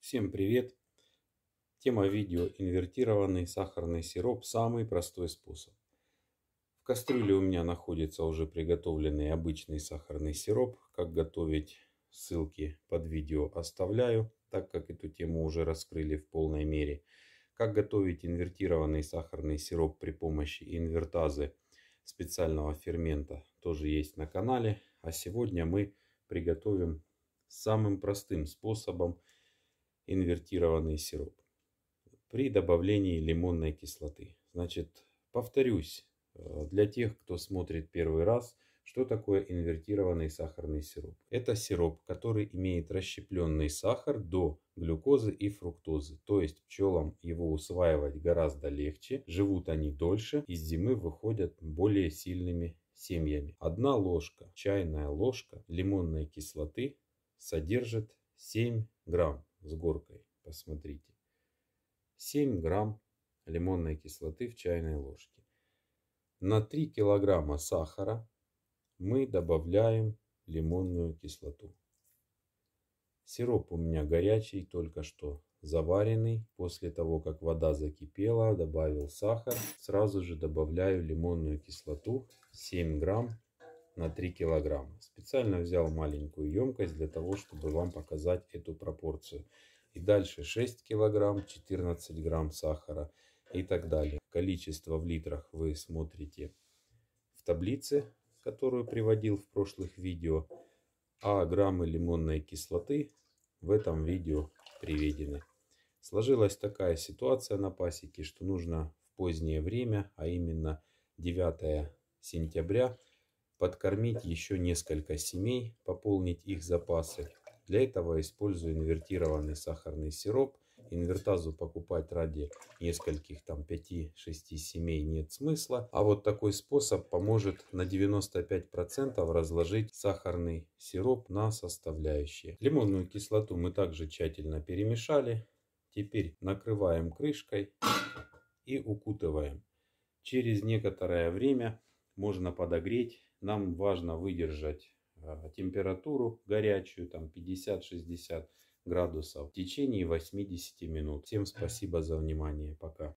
Всем привет! Тема видео «Инвертированный сахарный сироп. Самый простой способ». В кастрюле у меня находится уже приготовленный обычный сахарный сироп. Как готовить, ссылки под видео оставляю, так как эту тему уже раскрыли в полной мере. Как готовить инвертированный сахарный сироп при помощи инвертазы специального фермента тоже есть на канале. А сегодня мы приготовим самым простым способом инвертированный сироп при добавлении лимонной кислоты. Значит, повторюсь, э, для тех, кто смотрит первый раз, что такое инвертированный сахарный сироп? Это сироп, который имеет расщепленный сахар до глюкозы и фруктозы. То есть пчелам его усваивать гораздо легче, живут они дольше, и с зимы выходят более сильными семьями. Одна ложка, чайная ложка лимонной кислоты содержит 7 грамм с горкой. Посмотрите. 7 грамм лимонной кислоты в чайной ложке. На 3 килограмма сахара мы добавляем лимонную кислоту. Сироп у меня горячий только что заваренный. После того, как вода закипела, добавил сахар. Сразу же добавляю лимонную кислоту 7 грамм на 3 килограмма. Специально взял маленькую емкость для того, чтобы вам показать эту пропорцию. И дальше 6 килограмм, 14 грамм сахара и так далее. Количество в литрах вы смотрите в таблице, которую приводил в прошлых видео. А граммы лимонной кислоты в этом видео приведены. Сложилась такая ситуация на пасеке, что нужно в позднее время, а именно 9 сентября, подкормить еще несколько семей, пополнить их запасы. Для этого использую инвертированный сахарный сироп. Инвертазу покупать ради нескольких там 5-6 семей нет смысла. А вот такой способ поможет на 95% разложить сахарный сироп на составляющие. Лимонную кислоту мы также тщательно перемешали. Теперь накрываем крышкой и укутываем. Через некоторое время можно подогреть. Нам важно выдержать а, температуру горячую, там 50-60 градусов в течение 80 минут. Всем спасибо за внимание. Пока.